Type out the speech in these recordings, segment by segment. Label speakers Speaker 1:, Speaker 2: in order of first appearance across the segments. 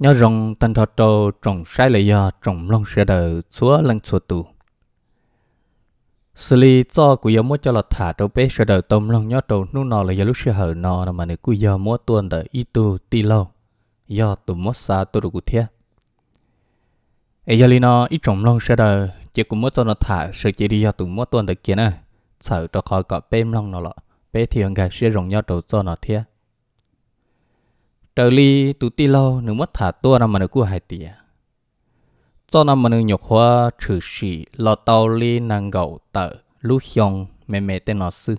Speaker 1: nhớ rong tân thọ trâu trồng sai lệ do trồng long sẽ đờ xúa lăng xua tù xử lý cho của giờ mua cho là thả trâu bé sẽ đờ tôm long nhớ trâu nu nò là giờ lúc sẽ hở nò là mà nếu của giờ mua tuần đờ y tu ti lâu do tụ mất xa tu được của thiệt ấy giờ nó ít trồng long sẽ đờ chỉ cũng mua cho nó thả sự chỉ đi do tụ mua tuần đờ kia nè sợ cho khỏi có bé long nó lọ bé thì ông gà sẽ rồng nhớ trâu cho nó thiệt trở li tụ ti lâu nếu mất thả tua nằm mà nó cua hai tìa cho nằm mà nhục hoa trừ sĩ lò tàu li nàng gậu tờ lú hiong mẹ mẹ tên nó sư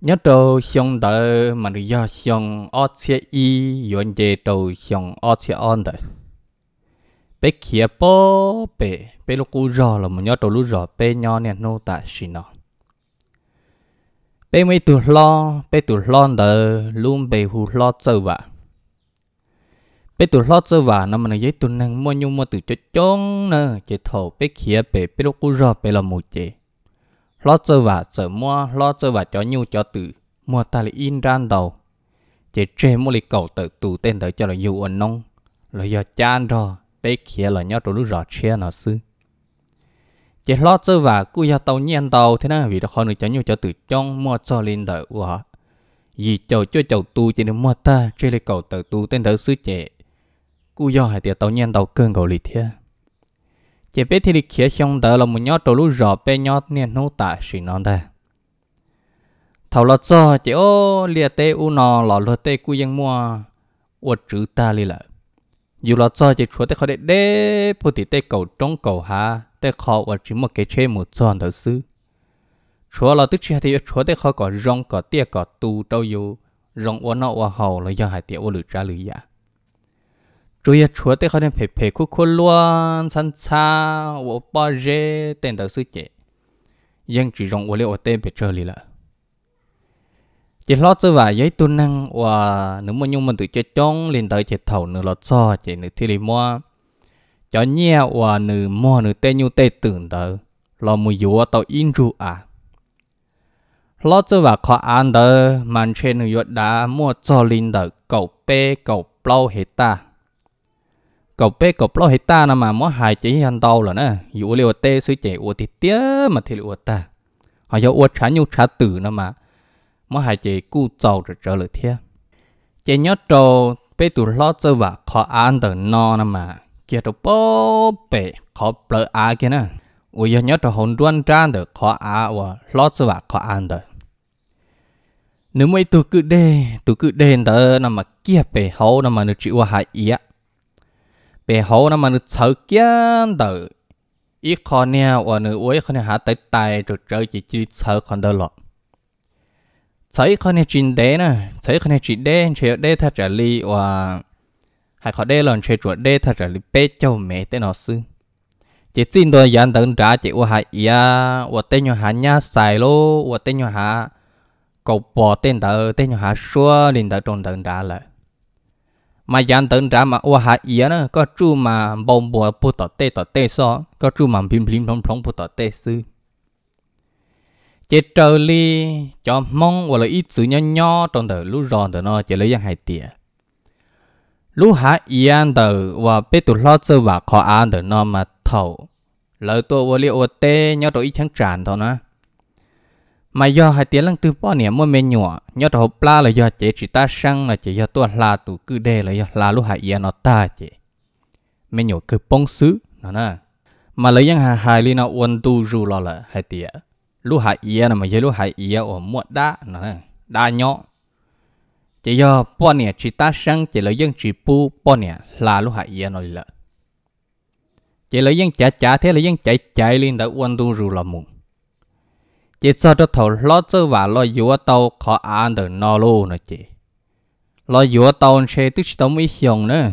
Speaker 1: nhớ đầu hiong đỡ mà nó do hiong o chia y yuan dê đầu hiong o chia on đỡ bé kia bố bé bé lúc cú là một nhớ đầu lú rò bé nhỏ nè nô tạ xì nọ bé mấy tụ lo bé tụ lo đỡ luôn bé hù lo chơi vậy bé tụi lót sơ vả nó mà nó giấy tụi nàng mua nhung mua từ cho chong nè chỉ thầu bé khía bé bé lúc cú rò bé là một chị lót sơ vả sợ mua lót sơ vả cho nhu cho từ mua ta lại in ran đầu chỉ trẻ mua lại cầu tự tụ tên tới cho là dù ổn nông là do chan rồi bé khía là nhau tụi lúc rò chia nó sư chỉ lót sơ vả cú do tàu nhiên tàu thế nào vì đó khó được cho nhu cho từ chong mua cho lên đợi của họ vì chầu cho chầu tu chỉ được mua ta chỉ lại cầu tự tụ tên thở sư trẻ cú do hai tiệt tàu nhân tàu cơn gầu lì thế chỉ biết thì đi khía xong đỡ là một nhót trâu lú rọ bé nhót niên nô tạ xì non ta. thầu lọt cho chỉ ô lìa tê u nò lọ lọt tê cú dân mua uất chữ ta lì lợ dù lọt cho chỉ chúa tê khó đệ đê phụ tì tê cầu trong cầu hà tê khó uất chữ một cái chê một tròn đầu sư chúa lọt tức chia thì chúa tê khó có rong có tia có tu trâu dù rong uất nọ uất hầu là do hai tiệt uất lử ra lử dạ rồi chúa tê khăn phê phê khu khu luôn sẵn xa ô bà rê tên đầu sư chế dân chỉ rộng ô lê ô tê bê trơ lì lợ chỉ lót cho vài giấy tu năng và nếu mà nhung mình tự chơi chống lên tới chơi thầu nửa lót so chỉ nửa thi lì mua cho nhẹ và nửa mua nửa tên nhu tê tưởng tới lo mùi dùa tàu in ru à lót cho vài khó ăn tới màn trên nửa yuột đá mua cho linh tới cầu bê cầu bao hết ta cậu bé cậu lo hết ta nà mà mỗi hai chỉ hành tàu là nè dụ liều tê suy trẻ uo thì tía mà thì uo ta họ cho uo trả nhu trả tử nà mà mỗi hai chỉ cu tàu rồi trở lại thế. chỉ nhớ trâu bé tụ lo chơi và khó ăn từ no nà mà kia tụ bố bé khó bỡ á kia nè uo giờ nhớ trâu hồn đoan trang được khó á và lo chơi và khó ăn được nếu mấy tụ cứ đê tụ cứ đê đó nà mà kia bé hậu nà mà nó chịu hại ý á bề hậu nó mà nó sợ kiến tử ít con nè ở nữ uế khó nè há tới tài rồi trở chỉ chỉ sợ con đỡ lọ sợ ít con nè chuyện đế nè sợ ít con nè chuyện đế chuyện đế thật trả lý và hay khó đế lòn chuyện chuyện đế thật trả lý bê châu mẹ tên nó sư chỉ xin tôi dán tận trả chỉ u hại ya và tên nhỏ hà nhá xài lô và tên nhỏ hà cậu bỏ tên tờ tên nhỏ hà xua liền tờ trong tận trả lại mà dàn tận ra mà ô hạ ý nó có chú mà bông bùa bù tỏ tê tỏ tê so có chú mà bìm bìm thông thông bù tỏ tê sư chế trờ li cho mong hoặc là ít sự nho nho trong đời lú ròn đời nó chế lấy giang hai tỉa lú hạ ý an đời và bê tụ lo sơ và khó an đời nó mà thầu lợi tôi vô li ô tê nhớ tổ ít chẳng tràn thôi nữa mà do hai tiếng lăng tư bỏ nè mua men nhỏ nhớ trò hộp la là do chế chỉ ta sang là chế do tôi là tu cứ đề là do là lúc hại yên nó ta chế men nhỏ cứ bông xứ nó nè mà lấy những hà hài li nó uốn tu rù lo là hai tiếng lúc hại yên là mà giờ lúc hại yên ở muộn đá nó nè đá nhỏ chế do bỏ nè chỉ ta sang chế lấy những chỉ pu bỏ nè là lúc hại yên nó lợ chế lấy những chả chả thế lấy những chạy chạy lên đã uốn tu rù là mùng chỉ cho cho thầu lo cho và lo yếu tàu khó ăn được no luôn nữa chị lo yếu tàu sẽ tức tao mới hiền nữa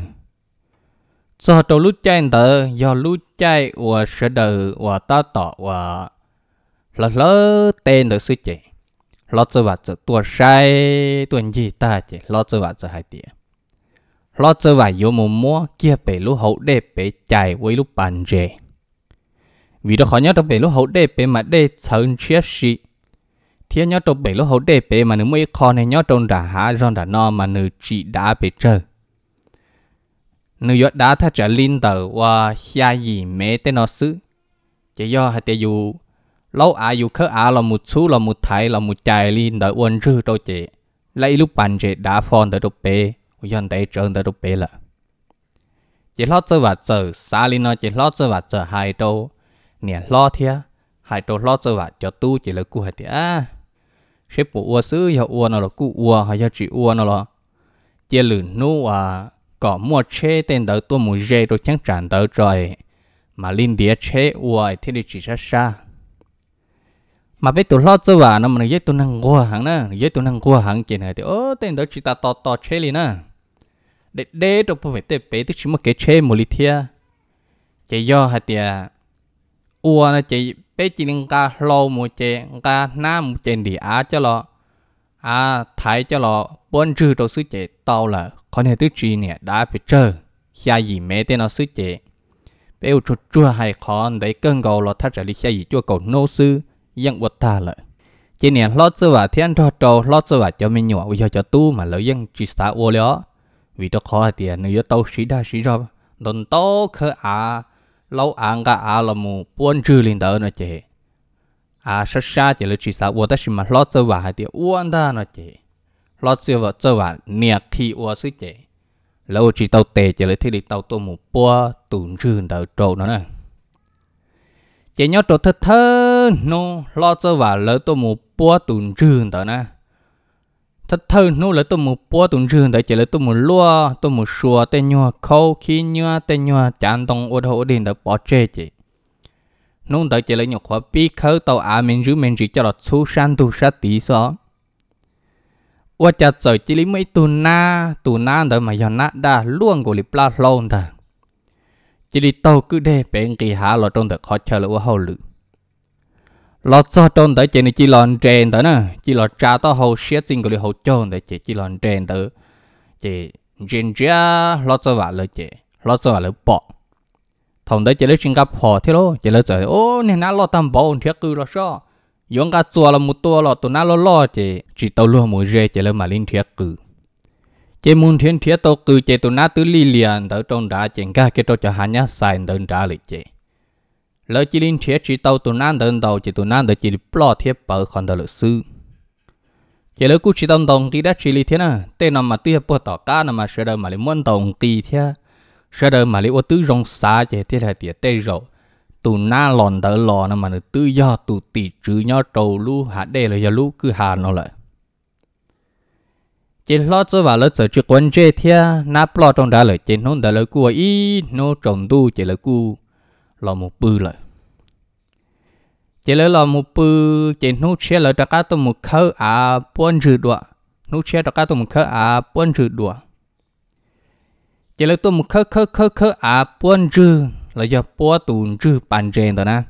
Speaker 1: cho cho lúc chạy đỡ do lúc chạy và sẽ đỡ và ta tỏ và là lỡ tên được sự chị lo cho và cho tua sai tuần gì ta chị lo cho và cho hai tiền lo cho và yếu mồm mua kia bể lúc hậu để bể chạy với lúc bàn rề vì đó khó nhớ trong bể lỗ hậu đề bể mà đề sơn chia sĩ thiên nhớ trong bể lỗ hậu đề bể mà nếu mấy khó này nhớ trong đã hạ rong đã no mà nữ chỉ đã bể trời nữ yết đã thắt trả linh tờ và xa gì mẹ tên nó xứ chỉ do hai tiêu dù lâu à dù khớ à là một số là một thầy là một chài linh tờ uẩn rư đâu chị lấy lúc bàn chị đã phòn tới đâu bể uyon tới trơn tới đâu bể là chỉ lót sơ và sơ xa linh nó chỉ lót sơ và sơ hai đâu nè lo thia hai tổ lo cho vợ cho tu chỉ là cụ hết tia sẽ bộ ua sứ giờ ua nó là cụ ua hay giờ chỉ ua nó là chia lử nu à có mua chế tên đầu tu mù dê đồ chẳng tràn đầu rồi mà linh địa chế ua thì đi chỉ ra xa mà biết tụi lo cho vợ nó mà giấy tụi năng qua hàng nè giấy tụi năng qua hàng chỉ này thì ô tên đầu chỉ ta to to chế liền nè để để đồ phải tế bế tức chỉ một cái chế một lì thia chỉ do hai tia ua nó chị bé chị nên ca lâu một chị ca na một chị đi á cho lo à thấy cho lo bốn chữ đầu sư chị tao là con hệ tứ chi nè đã bị chơi xa gì mẹ tên nó sư chị bé u chút chua hay con để cơn gầu lo thắt ra đi xa gì chua cầu nô sư dân vật ta lợi chị nè lót sư và thiên thọ trâu lót sư và cho mình nhỏ cho cho tu mà lợi dân chỉ xa ô lió vì đó khó thì nếu tao sĩ đa sĩ ra đồn tao khờ à lâu ăn cả à là mù buôn trừ lên đó nó chị à sát sát chỉ là chỉ sao tôi chỉ mà lót cho vài thì uống đó nó chị lo cho vợ cho vài nhẹ khi uống sức chị lâu chỉ tàu tệ chỉ là thế thì tàu tôi mù bua tụn trừ đó trâu nó nè chị nhớ trâu thật thân nó lót cho vài lỡ tôi mù bua tụn trừ đó nè thật thơ nô là tôi một bó tụng rừng tại chỉ là tôi một lúa tôi một sùa tên nhua khâu khi nhua tên nhua chán tông ô thô điện đã bỏ chê chị nô tại chỉ là nhục hóa bi khâu tàu à mình rứ mình rứ cho là số san tu sát tí xó và chặt rồi chỉ lấy mấy tu na tu na đó mà giờ na đã luôn của lì la lon ta chỉ đi tàu cứ để bên kỳ hà lo trong được khó chờ là ô hậu lự lo cho trôn tới chị này chỉ lòn trèn tới nè chỉ lò trà tới hậu xét xin của hậu trôn tới chị chỉ lòn trèn tới chị riêng ra lo cho vợ lời chị lo cho vợ lời bỏ thằng tới chị lấy Singapore thế lo chị lấy trời ô nè nó lo tâm bảo thiệt cứ lo sao yong cả chùa là một tua lo tụi nó lo lo chị chỉ tao luôn mỗi rê chị lấy mà linh thiệt cứ chị muốn thiên thiệt tao cứ chị tụi nó tứ li liền tới trôn đá chị cả cái tao cho hắn nhá xài tới đá lời chị lỡ chỉ linh thiết chỉ tàu tụ nan đơn đầu chỉ tụ nan để chỉ bỏ thiết bờ còn đời lịch sử chỉ lỡ cú chỉ tông đồng thì đã chỉ lý thế nào tên nào mà tiêu bỏ tỏ cá nào mà sửa đời mà lấy muốn đồng kỳ thế sửa đời mà lấy ô tứ rong xa chỉ thiết là tiệt tê rồi tu na lòn đỡ lò nằm mà tự do tu tỷ trừ nhau trầu lu hạ đề là do lu cứ hà nó lại chỉ lo cho vào lớp sở chuyện quan chế thia na lo trong đá lời chỉ nông đó là cua ý nô trồng tu chỉ là cua lò một bư lợi chỉ lấy lò một bư chỉ nút xe lợi đặc cá tôi một khơ à bốn rưỡi đũa nút xe đặc cá tôi một khơ à bốn rưỡi đũa chỉ lấy tôi một khơ khơ khơ khơ à bốn rưỡi là do bốn tuần rưỡi bàn rèn đó nè.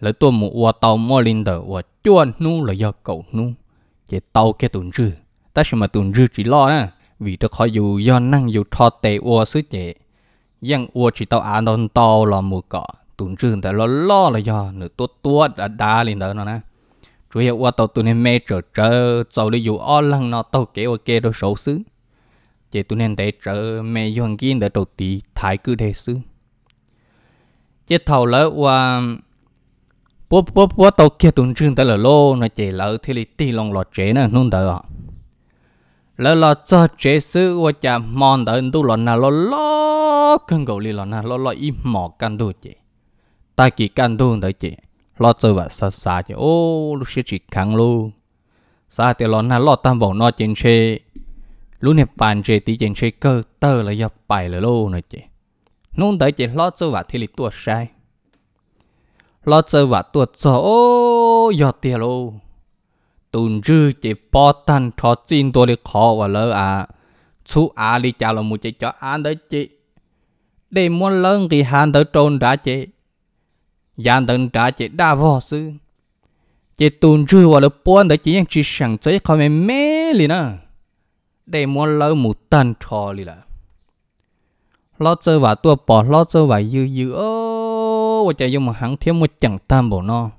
Speaker 1: lấy tôi một quả tàu mua lên đó quả chuan nu là do cậu nu chỉ tàu cái tuần rưỡi ta xem mà tuần rưỡi chỉ lo nè. vì tôi khó dù do năng dù thọ tệ ua sứ chế ยังอัวจิตเอาอานนตอลอมูเกาะตุนจืนแต่ลอล่อเลยยอหนึ่งตัวตัวดาลินเดอร์นะ主要我到今年没找着，找的有二郎那到给我给的手势，这今年在这没用劲的到底太久的事。这头了我，不不不到给东京的了咯，那这老天里地龙落这呢弄得啊。ล้วเราจะเจซือว่าจะมองเดินดูหลอนนะล้อล้อกันกูลีหลอนนะล้อล้ออีหมอกกันดูจีตากีกันดูเดี๋จีเราจะว่าซาซาจีโอ้ลูกเสียจีขังลูซาเตลลอนนะล้อตามบอกนอจินเชลูเนี่ยปานเจตีจินเชก็เตอร์เลยยับไปเลยลูนะจีนู่นเดี๋จีเราจะว่าที่ลิตัวใช้เราจะว่าตัวจโอ้ยอดเตียลู tuần dư chỉ bỏ tan cho tin tôi đi khó và lỡ à chú à đi chào là một chị cho anh đấy chị để muốn lớn thì hàng tới trôn đã chị dàn tận trả chị đa vò sư chị tuần dư và lỡ buồn tới chị nhưng chỉ sẵn chơi không em mê liền à để muốn lỡ một tan cho liền là lo chơi và tôi bỏ lo chơi và dư dư ô và chạy dùng một hắn thiếu một chẳng tam bộ nó no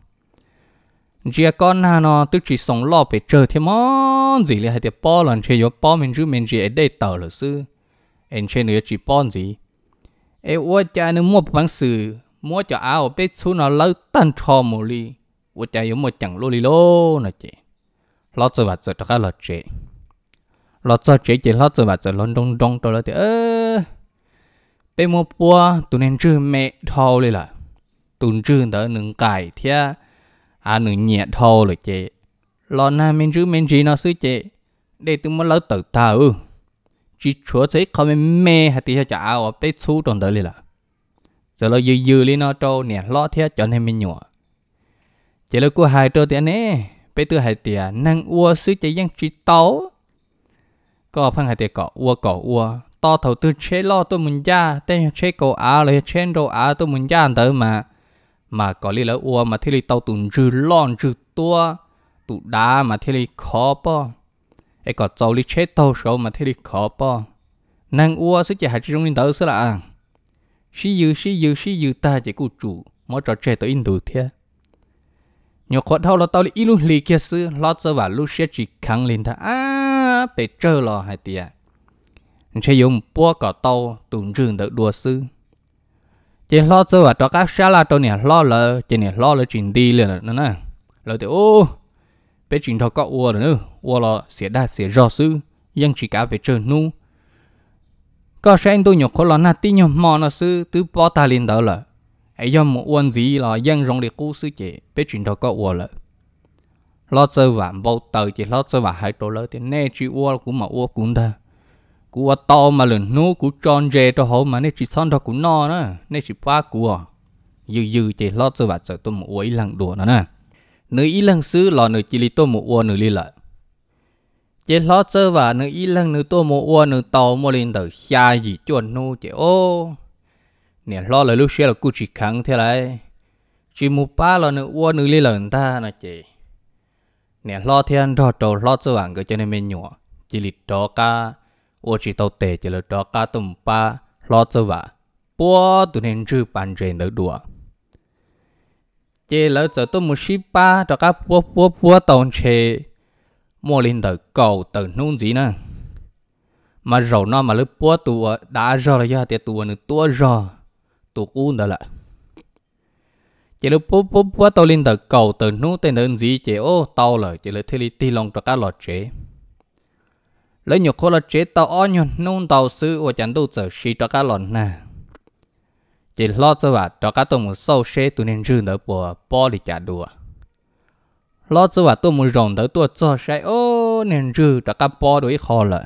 Speaker 1: giờ con hà nó tức chỉ sống lo phải chờ thêm món gì là hay thì po lần chơi yếu po mình chứ mình chỉ ở đây tờ là sư em chơi nữa chỉ po gì em ôi cha nó mua bằng sự mua cho áo bé chú nó lâu tan cho mồ li ua cha yếu một chẳng lô li lô nó chị lo chơi vặt chơi tất cả là chị lo chơi chị chị lo chơi vặt chơi lon đông đông tôi là thì ơ bé mua bua tụi nên chơi mẹ thâu li là tụi chơi đỡ nâng cải thế à nửa nhẹ thô rồi chị lo na mình rứ mình gì nó xứ chị để tôi muốn lấy tự ta ừ chỉ chúa thấy không mình mê hay thì chả ở tết xu trong đời là giờ lo dư dư lên nó trâu nè lo thế cho nên mình nhỏ chỉ lo cô hai trâu tiền nè bây giờ hai tiền à, năng ua xứ chị dân chỉ tấu có phân hai tiền cọ ua cọ ua to thầu tư chế lo tôi muốn ra tên chế cổ á rồi chế đồ á tôi muốn ra tới mà mà có lý là ua mà thế li tàu tụn rư lon rư tua tụ đá mà thế li khó po ấy có tàu li chết tàu số mà thế li khó po nàng ua sẽ chạy hạt trong linh tàu sẽ là à? xí dư xí dư xí dư ta chỉ cụ chủ mỗi trò chơi tới đồ thế nhiều khó thâu là tao li ilu li kia sư lót sơ và lu sẽ chỉ khăng lên ta à bị trơ lo hai tia chơi dùng búa cỏ tàu tụn rừng đỡ đua sư chỉ lo cho và cho các xã là tôi nè lo là chỉ nè lo là chuyện đi liền nữa nè rồi thì ô bé chuyện thôi có ua nữa ua là sẽ đa sẽ rõ sư dân chỉ cả về trời nu có sẽ anh tôi nhọc khó là na tin nhọc mò nó sư tứ bỏ ta lên đó là ấy do một uôn gì là dân rong để cứu sư chị bé chuyện thôi có ua là lo cho và bao tờ chỉ lo cho và hai tôi lỡ thì nè chỉ ua cũng mà ua cũng thôi của to mà lần nú của tròn rề cho họ mà nên chỉ son đó của no đó nên chỉ ba của à. dư dư chỉ lót cho bạn sợ tôi một uối lằng đùa nó nè nửa ý lằng xứ lò nửa chỉ li tôi một uo nửa li lại chỉ lót cho và nữ ý lằng nữ tôi một uo nữ tàu mua lên từ xa gì chuẩn nô chỉ ô nè lo là lúc xưa là cú chỉ khăng thế này chỉ một ba là nửa uo nửa li lần ta nè chị nè lo thiên đỏ trầu lo cho bạn cái cho nên mình nhỏ chỉ li đó cả 我只到得去了找家东巴老子话，不都能住半人的多。这老子都没事吧？大家波波波动车，莫林的狗等弄 gì 呢？mà rồi nó mà lúc bố tụi đã rò là do tiệt tụi nó tua rò tụi cuốn đó là chỉ lúc bố bố bố tao lên tờ cầu từ nút tên đơn gì chỉ ô tàu là chỉ là thế li ti lòng cho cá lọt chế lấy nhiều khô là chế tàu o nhon nung tàu sư và chẳng đâu giờ xí cho cá lòn nè chỉ lo cho bà cho cá tôi một sâu xe tôi nên rư nở bùa bỏ đi trả đùa lo cho bà tôi một rồng đỡ tôi cho xe ô nên rư cho cá bỏ đuổi khó lợi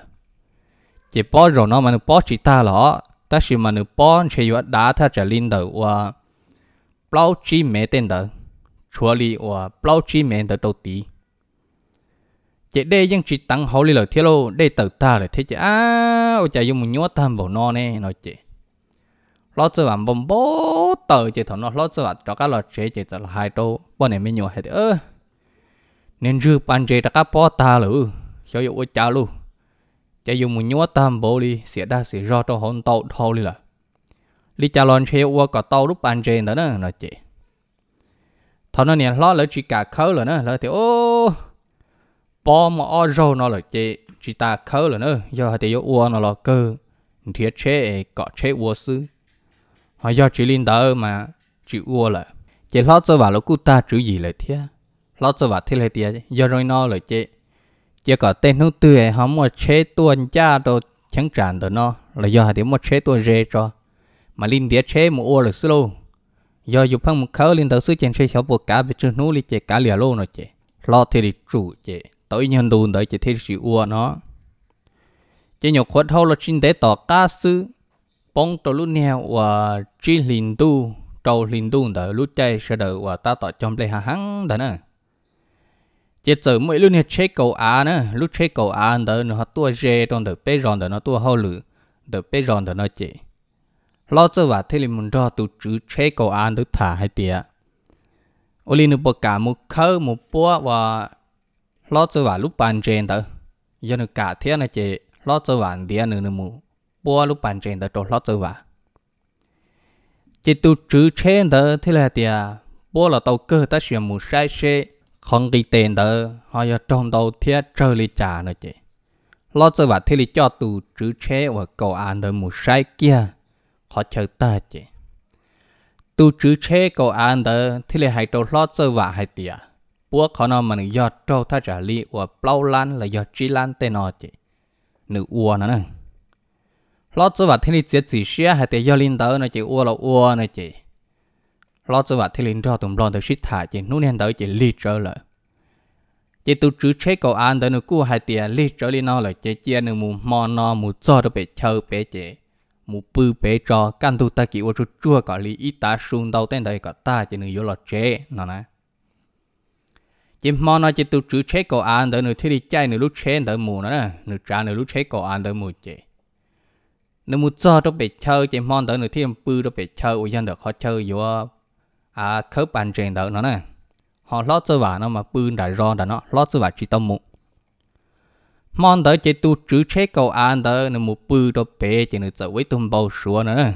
Speaker 1: chỉ bỏ rồi nó mà nó bỏ chỉ ta lọ ta chỉ mà nó bỏ chỉ vừa đá ta trả linh đỡ và bao chi mẹ tên đỡ chua li và bao chi mẹ đỡ đầu tí chị đây dân chỉ tăng hậu lý lời thiết lô đây tự ta rồi thế chị à ôi chạy dùng một nhúa tam bổ no nè nói chị lo chứ bạn bông bố tờ chị thằng nó lo chứ bạn cho các lọ chế chị tờ hai tô bọn này mới nhúa hết ơ nên rư pan chế các bó ta lử cho dụ ôi cha lu chạy dùng một nhúa tam bổ đi sẽ đa sẽ do cho hôn tàu thâu đi là lý cha lon chế ua có tàu lúc pan chế nữa nè nói chị thằng nó nè lo lỡ chỉ cả khớ rồi nè lỡ thì ô bỏ mà ở râu nó là chế chỉ ta khâu là nữa do hai tiêu uo nó là cơ thiệt chế có chế uo sư họ do chỉ linh đỡ mà chỉ uo là chế lót cho vào lúc ta chữ gì lại thế lót cho vào thế lại thế do rồi nó là chế chế có tên nó tươi họ mà chế tuần cha đồ chẳng tràn được nó là do hai tiêu mà chế tuần rê cho mà linh đĩa chế mà uo là sư do dục phăng một khâu linh đỡ sư chèn chế xéo bộ cá bị chân nú li chế cá lìa lô nó chế lót thì đi chủ chế tôi nhận đồ tới chỉ thấy sự ua nó chỉ nhọc khuất hậu là chính tế tỏ ca sư bóng tổ lúc nèo và chi linh tu trâu linh tu tới lúc chạy sẽ đợi và ta tỏ trong lệ hà hăng đó nè chỉ sợ mỗi lúc nè chế cầu á nè lúc chế cầu á tới nó tua dê trong tới bê ròn tới nó tua hậu lử tới bê ròn tới nó chỉ lo cho và thế liền mình cho tụ chữ chế cầu á tới thả hai tiệt ô linh nó bỏ cả một khơ một búa và lo cho vào lúc bàn trên đó giờ nó cả thế này chị lo cho vào địa nữa nữa mù bố lúc bàn trên đó cho lo cho vào chỉ tu trừ trên đó thế là thì bố là tàu cơ ta sẽ mù sai xe không ghi tên đó họ giờ trong đầu thế chơi lý trả nữa chị lo cho vào thế lý cho tu trừ chế và cầu an đó mù sai kia họ chờ ta chị tu trừ chế cầu an đó thế là hãy cho lo cho vào hai tiền búa khó nó mà nó giọt trâu thắt trả li và bao lan là giọt chi lan tên nó chứ nữ ua nó nè lo cho vặt thiên lý chết chỉ xia hay tiền do linh tới nó chỉ ua là ua nó chỉ lo cho vặt thiên linh cho tụm lon tới xít thả chỉ nút nên tới chỉ li trở lại chỉ tụ chữ chế cầu an tới nó cua hay tiền li trở li nó là chỉ chia nó mù mò nó mù cho nó bị chơi bị chỉ mù bự bị cho căn tu ta kỹ ua chút chua có li ít ta sung đầu tên tới có ta chỉ nó yếu lo chế nó nè chỉ mong nói chỉ tụ chữ chế cổ an đỡ nửa thế đi chạy nửa lúc chế đỡ mù nữa nửa trả nửa lúc chế cổ an đỡ mù chị nửa mù cho trong bể chơi chỉ mong đỡ nửa thế em bự trong bể chơi ôi dân được họ chơi vô à khớp bàn chèn đỡ nó nè họ lót sơ vả nó mà bư đại ro đã nó lót sơ vả chỉ tông mù mong đỡ chỉ tụ chữ chế cổ an đỡ nửa mù bư trong bể chỉ nửa sợ với tôm bầu sủa nữa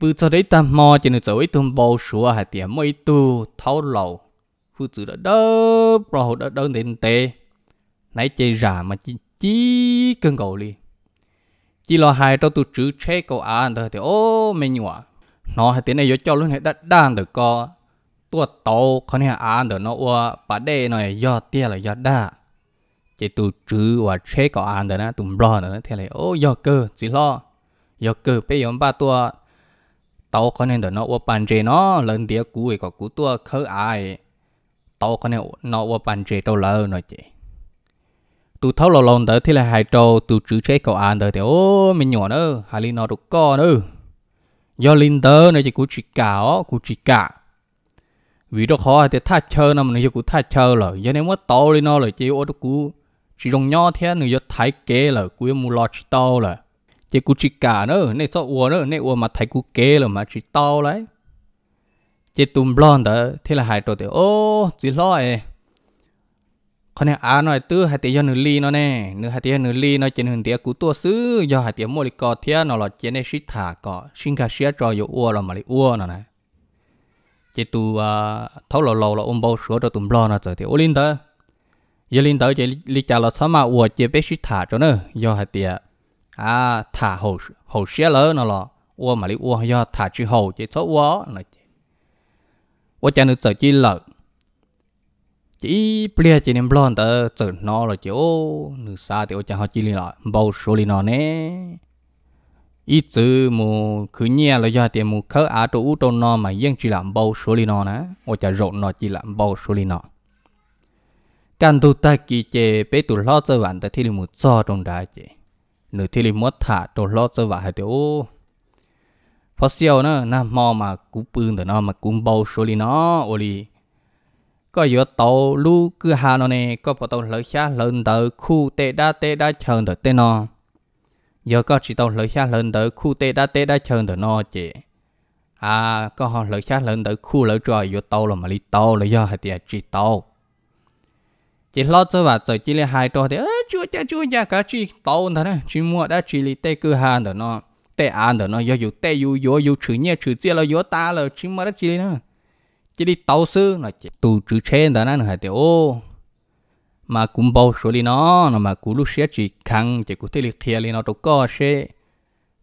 Speaker 1: bư cho đấy ta mò chỉ nửa sợ với tôm bầu sủa hay tiệm mấy tu thấu lầu phụ tử đã đỡ rồi đã đỡ nền tệ nãy chơi rà mà chỉ chỉ cần cầu đi chỉ lo hai trâu tụ chữ che cầu à thôi thì ô mình nhọ nó hai tiếng này do cho luôn hết đã đan được co tua tàu con này à được nó qua bà đê này do tia là do đa chỉ tụ chữ và che cầu à được nó tụm lo nữa thì lại ô do cơ chỉ lo do cơ bây giờ ba tua tàu con này được nó qua bàn chế nó lần tía cú ấy có cú tua khơi ai tàu có này nó qua bàn chế tàu lỡ nói chị tụ thấu lò lòn tới thì là hai trâu tụ chữ chế cầu an tới thì ô mình nhỏ nữa hai linh nó được co nữa do linh tớ nói chỉ cú chỉ cả ó cú chỉ cả vì đó khó thì thắt chơi nó mình cho cú thắt chơi rồi do nên mất tàu linh nó rồi chỉ ô đó cú chỉ rong nho thế nữa do thái kế là cú mua lo chỉ tàu là chỉ cú chỉ cả nữa nên sao uo nữa nên uo mà thái cú kế là mà chỉ tàu lấy chế tụm blon đó thế là hai trò thì ô chỉ lo ấy con này à nói tư hai tiếng nửa li nó nè nửa hai tiếng nửa li nó chỉ nửa tiếng cú tua xứ do hai tiếng mỗi cọ thế nó là chỉ này xít thả cò xin cả xía trò yếu uo là mà lại ua nó này chỉ tu à, thấu lầu lầu là ôm bao sữa cho tụm blon nó rồi thì ô linh đó giờ linh đó chỉ lý trả là sao mà uo chỉ biết xít thả cho nữa do hai tiếng à thả hồ hồ xía lỡ nó là uo mà lại ua do thả chữ hồ chỉ số uo nó 我讲的手机了，chỉ bây giờ nên blon tờ trở nó là chỗ nữ xa thì chẳng họ chỉ là bao số li nó nè ít từ mù cứ nhẹ là do tiền mù khớ á trụ ú nó mà yên chỉ làm bao số li nó nè ô chả rộn nó chỉ làm bao số li nó căn tu ta kỳ chê bé tu lo chơi vạn ta thì mù cho trong đá chê nữ thì mù thả tu lo chơi vạn hay tiểu possible nó na mò mà cú bưng đó nó mà cú bao số li nó oli có yếu tàu lu cứ hà nó nè có bảo tàu lỡ xa lớn tới khu tê đa tê đa chờ tới tê nó giờ có chỉ tàu lỡ xa lớn tới khu tê đa tê đa chờ tới nó chị à có họ lỡ xa lớn tới khu lỡ trời yếu tàu là mà li tàu là do hay tiệt chỉ tàu chỉ lo cho và chỉ là hai trò thì ơ chúa cha chúa chỉ tàu thôi nè chỉ mua đã chỉ li tê cứ hà đó tệ ăn đó nó do dù tệ dù dù dù chữ nhẹ chữ chia là dù ta là chỉ mà đó chỉ nữa chỉ đi tàu sư nó chỉ tù chữ trên đó nó hay tiểu ô mà cũng bao số đi nó nó mà cũng lúc xé chỉ khăn chỉ cũng thấy lịch kia đi nó đâu có xé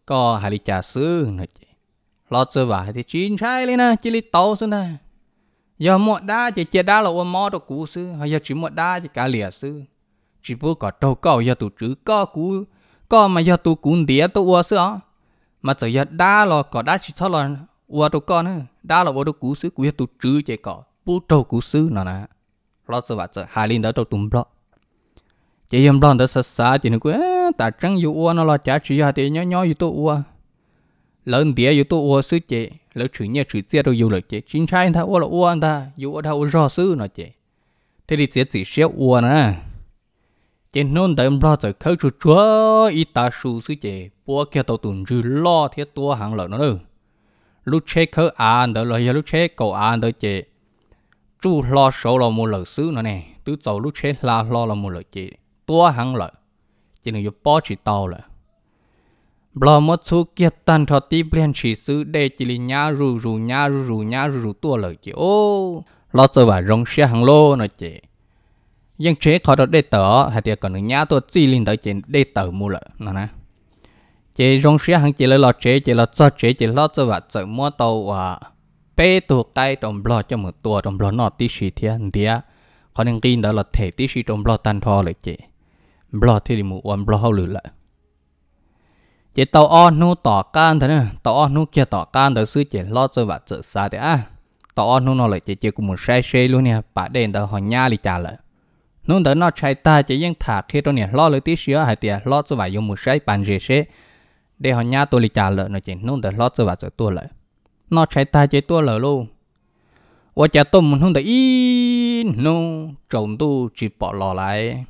Speaker 1: có hay đi trả sư nó chỉ lo sơ vả thì chín sai đi nè chỉ đi tàu sư nè giờ một đa chỉ chia đa là ôm mò đồ cũ sư hay giờ chỉ một đa chỉ cả lìa sư chỉ bố có đâu có giờ tụ chữ có cũ có mà giờ tụ cũng đĩa tụ ô sư ó mà tới giờ đa là có đa chỉ thôi là ua đồ con nữa đa là ua đồ cú sư quý tụ trứ chỉ có bù trâu cú sư nó nè lo sợ vặt sợ hai linh đó trâu tụm lo chỉ em lo đó sợ sợ chỉ nó cứ ta trăng yêu ua nó là chả chỉ hạt thì nhỏ nhỏ yêu tụ ua lớn địa yêu tụ ua sư chỉ lớn chữ nhẹ chữ chia đâu yêu lợi chỉ chính trai ta ua là ua ta yêu ua ta ua rõ sư nó chỉ thế thì chỉ chỉ xéo ua nè chỉ nôn tới lo tới khâu chú chúa ít ta su sư chỉ bố kia tàu tùn dư lo thiết tua hàng lợn nó nữa lúc chế khâu ăn đỡ lo lúc chế cầu ăn đỡ chỉ chú lo số lo mua lợn sư nó nè tứ tàu lúc chế la lo là mua lợn chỉ tua hàng lợn chỉ nên bó chỉ tàu lợn lo mất số kia tan thọ tí liền chỉ sư để chỉ lì nhá rù rù nhá rù rù nhá rù rù tua lợn chỉ ô lo tới bà rong xe hàng lô nó chỉ ยังเช็คเขาได้เต๋อหาเดียก่อนหนึ่งย่าตัวจีลินเต๋อเจนได้เต๋อมูเลยนะนะเจรงเสียหังเจเลยหลอดเจเจลอดซอดเจเจลอดสวัสดิ์เจมัวเตาว่าเป้ตัวใกล้ตรงบลอดจะหมดตัวตรงบลอดนอที่สีเทียนเดียเขาหนึ่งกินเต๋อหลอดเทที่สีตรงบลอดตันทอเลยเจบลอดที่ริมูวันบลอดเขาหรือละเจเตาอ้อนนู้ต่อการเถอะเนี่ยเตาอ้อนนู้เกี่ยต่อการเต๋อซื้อเจลอดสวัสดิ์เจซาเดียต่ออ้อนนู้นอเลยเจเจกูมุนใช้ใช้รู้เนี่ยปะเด่นเต๋อหอนย่าลิจาเลย nung đó nó chạy ta chỉ riêng thả khi trong nè lo lấy tí xíu hay tiền lo cho vài dùng một sấy bàn gì xế để họ nhá tôi trả lời nó chỉ nung đó lo cho vài cho tôi lợi nó chạy ta chỉ tôi lợi luôn và chả tôi muốn nung đó in nung trồng tu chỉ bỏ lò lại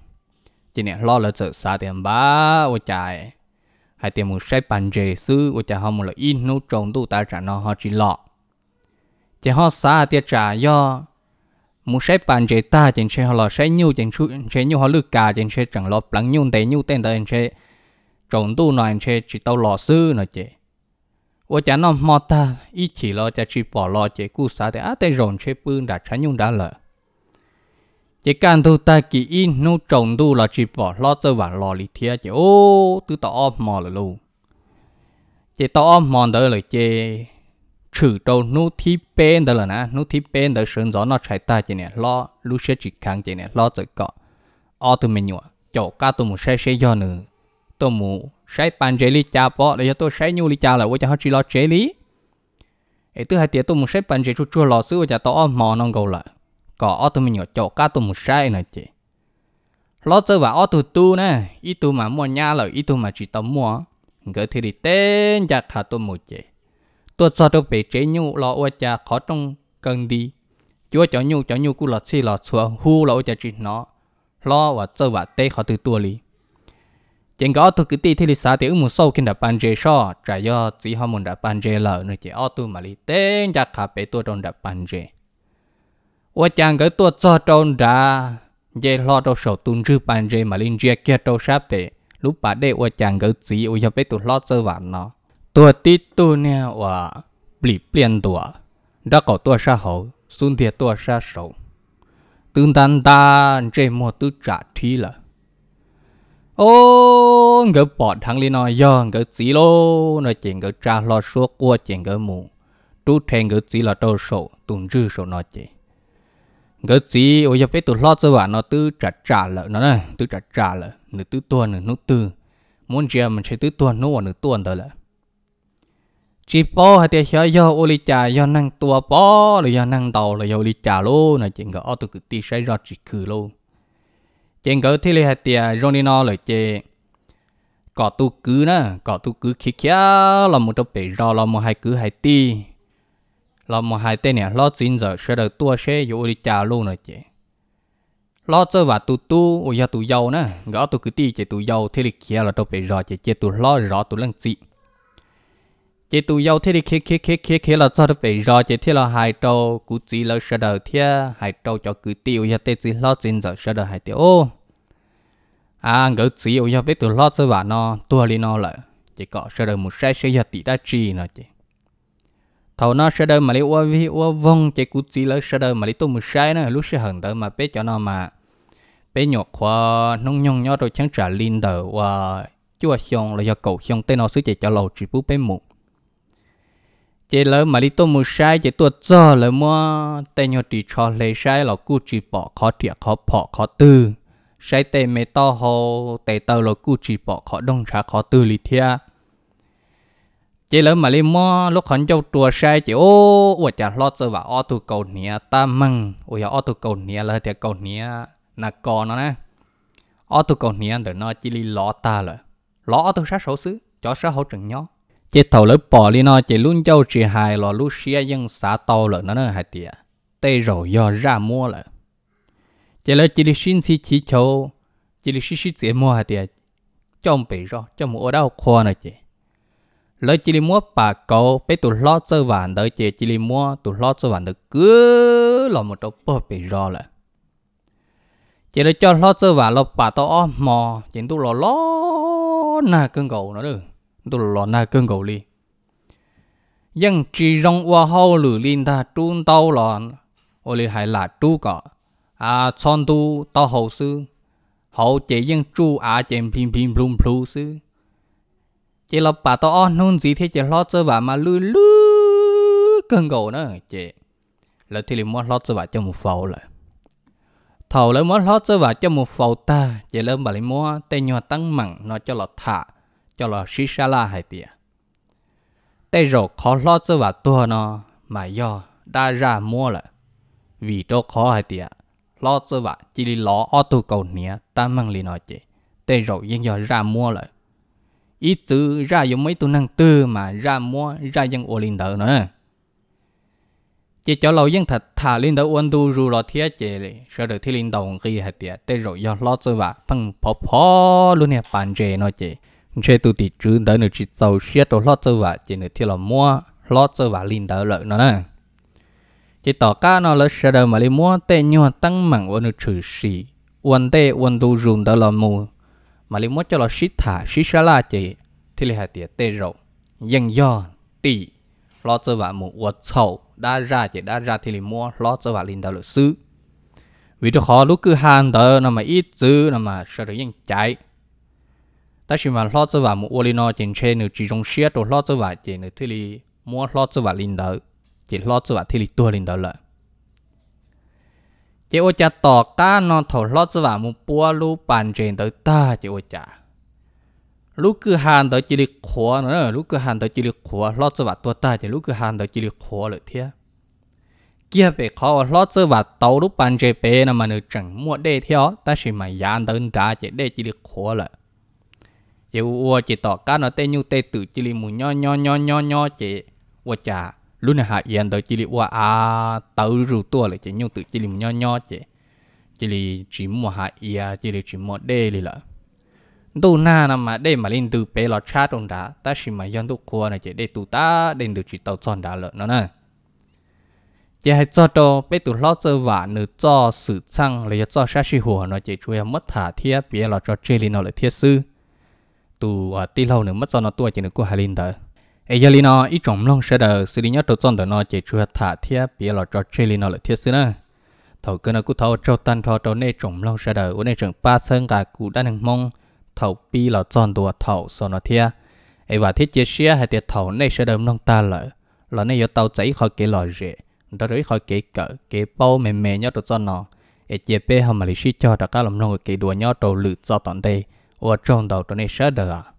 Speaker 1: chỉ nè lo lấy sợ xa tiền ba và chạy hay tiền một sấy bàn gì xứ và chả họ muốn là in nung trồng tu ta trả nó họ chỉ lọ chỉ họ xa tiền trả do mu sẽ bàn chế ta trên xe họ là sẽ nhiều trên su sẽ nhiều họ lướt cả trên xe chẳng lo lắng nhung để nhung tên tên xe trộn tu nói xe chỉ tao lò sư nói chế wo cha nó mò ta ít chỉ lo cha chỉ bỏ lo chế cú sa để á tên rộn xe bươn đã trái nhung đã lỡ chế can tu ta kỳ in nu trộn tu là chỉ bỏ lo chơi và lo lì thia chế ô tứ tao mò là luôn chế tao mò đỡ lời chế trừ đầu nô thi bên đó là nè nô thi bên đó sơn gió nó chạy ta chỉ nè lo lúc sẽ chỉ kháng chỉ nè lo tới cọ ở tụi mình nhọ chỗ cá tụi mình sẽ sẽ do nữa tụi mình sẽ bàn chế lý cha bỏ để cho tôi sẽ nhu lý cha là với cho họ chỉ lo chế lý ấy thứ hai tiệt tụi mình sẽ bàn chế chút chua lo xứ với cho tôi mò non gầu lại cọ ở tụi mình nhọ chỗ cá tụi mình sẽ nè chị lo chơi và ở tụi tu nè ít tụi mà mua nhà là ít tụi mà chỉ tâm mua người thì đi tên giặt thà tụi mình chị tôi cho tôi bị chế nhu lo ua cha khó trong cần đi chúa cho nhu cho nhu cứ lọt xì lọt xua hu lo ua cha chỉ nó lo và chơi và tê khó từ tua li chẳng cái tôi cứ tì thì xã thì một sâu khi đã bàn chế so trả do chỉ họ muốn đã bàn chế lợ nữa chỉ ở tôi mà li tên chắc khả bị tôi trong đã bàn chế ua chàng cái tôi cho trong đã dễ lo đâu sầu tuân rư bàn chế mà linh chia kia đâu sắp tệ lúc bà đệ ua cha cái gì ua cho bé tôi lo chơi và nó ตัวติดตัวเนี่ยว่าปลีเปลี่ยนตัวแล้วก็ตัวซาหูสุนเทียตัวซาสูตื่นตันตาเจมอตุจัดทีละโอ้เงือปอดทั้งลีนอย่อเงือสีโลนอเจงเงือจ้าลอชัวกัวเจงเงือหมูตูแทงเงือสีลอโตโซตุนจื้อโซนอเจเงือสีโอ้ยไปตุลอดสว่านอตื้อจัดจ่าละนอนะตื้อจัดจ่าละหนึ่งตื้อตัวหนึ่งนุตื้อมุนเจียมันใช้ตื้อตัวนู้นหนึ่งตัวเดียวละ chỉ po hay tiền xe do ô trà do năng tua po rồi do năng rồi do trà lô này chuyện gỡ tôi cứ ti rót chỉ khử lô chuyện gỡ thì li hay tiền rồi đi nó rồi chê tu cứ nè có tu cứ khí kia là một trong bể rò là một hai cứ hai ti là một hai tên này lo chín giờ sẽ được tua xe do ô trà lô này chê lo chơi và tu tu ôi tu giàu nè gỡ tôi cứ ti chê tu giàu thì li kia là trong bể rò chê chê tu lo rò tu lăng chị chị tụ yêu thế đi khi khi khi khi khi là cho được phải rồi chị thế là hai trâu cú chỉ là sợ đời thế hai trâu cho cứ tiêu ya tê chỉ lo chính rồi sợ đời hai tiêu à ngỡ chỉ yêu cho biết tụ lo cho bà nó tua đi nó lại chị có sợ đời một sai sẽ ya tỷ đã chi nữa chị thầu nó sợ đời mà lấy uo vi uo vong chị cú chỉ là sợ đời mà lấy tôi một sai nữa lúc sẽ hận tới mà biết cho nó mà bé nhọt khoa nông nhong nhó rồi chẳng trả linh đời và chúa xong là do cậu xong tên nó sứ chị cho lầu chỉ bút bé mụn chế lỡ mà đi tôi mua sai chế tôi cho lỡ mua tên nhau chỉ cho lấy sai là cứ chỉ bỏ khó tiệt khó bỏ khó tư sai tên mấy to hồ tệ tàu là cứ chỉ bỏ khó đông trả khó tư lý thia chế lỡ mà đi mua lúc hắn châu tua sai chế ô ủa chả lo cho và ô tu cầu nia ta măng, ủa ô tu cầu nia là thiệt cầu nia là còn nó nè ô tu cầu nia để nó chỉ lý lo ta rồi lo ô tu sát số xứ cho sát hậu trừng nhau chế thầu lớp bỏ đi nó chế luôn châu chỉ hài lò lúc xia dân xã tàu lợ nó nó hài tiệt tê rồi do ra mua lợ chế lỡ chỉ đi xin xí chỉ châu chỉ đi xí xí chế mua hài tiệt trong bị rồi trong một đau khoa này chế lỡ chỉ đi mua bà cầu bé tụi lo chơi vàng đỡ chế chỉ đi mua tụi lo chơi vàng đỡ cứ lò một đầu bơ bị rồi lợ chế lỡ cho lo chơi vàng lò bà tao mò chỉ tụi lo lo na cơn cầu nó được đồ lọ na cơn gầu li nhưng chỉ rong qua hậu lử linh ta trung tàu lọ ô li hay là tu cọ à chọn tu tàu hậu sư hậu chỉ nhưng chu à chèm phim phim plum plu sư chỉ là bà tao on nôn gì thế chỉ lo chơi và mà lu lu cơn gầu nữa chị là thì liền mót lo chơi và cho một phẩu lại thầu lấy mót lo chơi và cho một phẩu ta chỉ lên bà lấy mua tay nhỏ tăng mặn nó cho lọt thả cho là xí xa la hay tiệt tê rồi khó lo cho và tua nó mà do đã ra mua là vì đâu khó hay tiệt lo cho và chỉ đi lo ô tô cầu nhé ta mang liền nói chị tê rồi dân do ra mua là ít từ ra dùng mấy tu năng tư mà ra mua ra dân ô linh đỡ nữa chỉ cho lâu dân thật thả linh đỡ ôn tu rù lo thiết chế đi sợ được thi linh đầu kia hạt tiệt tê rồi do lo cho vả bằng phò phò luôn nè bàn chế nói chế chế tụ tị trứ đỡ nữa chỉ sâu xiết đồ lót sơ vả chỉ nữa thì là mua lót sơ vả linh đỡ lợi nó nè chỉ tỏ ca nó là sẽ đỡ mà đi mua tệ nhua tăng mảng ôn trừ xì ôn tệ ôn tu dùng đỡ là mù mà đi mua cho là xít thả xí xá la chỉ thì là hạt tiền tệ rậu dân do tỷ lót sơ vả mù ôn sầu đã ra chỉ đã ra thì là mua lót sơ vả linh đỡ lợi sư vì cho khó lúc cứ hàng đỡ nó mà ít dư nó mà sẽ được dân chạy ta xin mà lo cho vào một ô nó trên xe nữa chỉ trong xe đồ lo cho vào chỉ nữa thì mua lo cho vào linh đỡ chỉ lo cho vào thì tua linh đỡ lại chỉ ô cha tỏ ta nó thầu lo cho vào một bua lu bàn trên tới ta chỉ ô cha lúc cứ hàn tới chỉ li khóa nữa lúc cứ hàn tới chỉ li khóa lo cho vào tua ta chỉ lúc cứ hàn tới chỉ li khóa lợi thế kia về khó lo cho vào tàu lúc bàn trên bê nằm mà nữa chẳng mua để theo ta chỉ mà dán tới ta chỉ để chỉ được khó lợi chị ua chị tỏ cá nó tê như tê tự chị li mù nho nho nho nho nho chị ua chả lúc này hạ yên tới chị li ua à tàu rủ tua lại chị nhu tự chị li mù nho nho chị chị li chỉ mua hạ ia chị li chỉ mua đê li lợ tu na nằm mà đây mà lên từ bé lọ cha trong đá ta chỉ mà dân tu cua này chị đây tụ ta đến từ chỉ tàu tròn đá lợ nó nè chị hãy cho đồ bé tụ lọ sơ vả nữ cho sự sang lấy cho sa sĩ hồ nó chị chú mất thả thiết bé lọ cho chơi li nó lại thiết sư tu ở à, ti lâu nữa mất do nó tu chỉ nó của hai linh đó giờ nó ít trồng long sẽ đờ xử lý nhớ đầu trong đó nó chỉ chưa thả thiết bia lọ cho chơi linh nó thiết xứ nữa thầu cơ nó cứ thầu cho tan thọ cho nên trồng long sẽ đờ ở nên trồng ba sơn cả cụ đã nâng mong thầu pi lọ tròn đùa thầu so nó thiết Ai và thiết chia sẻ hay tiệt thầu nên sẽ đờ long ta lợ là nên giờ tàu chạy khỏi cái lò rễ đó rồi khỏi cái cỡ cái bao mềm mềm nhớ đầu cho nó ấy chế bê hầm mà lý sĩ cho đã cả lòng long cái đùa nhớ đầu lự cho toàn đây 我撞到到这呢，的了。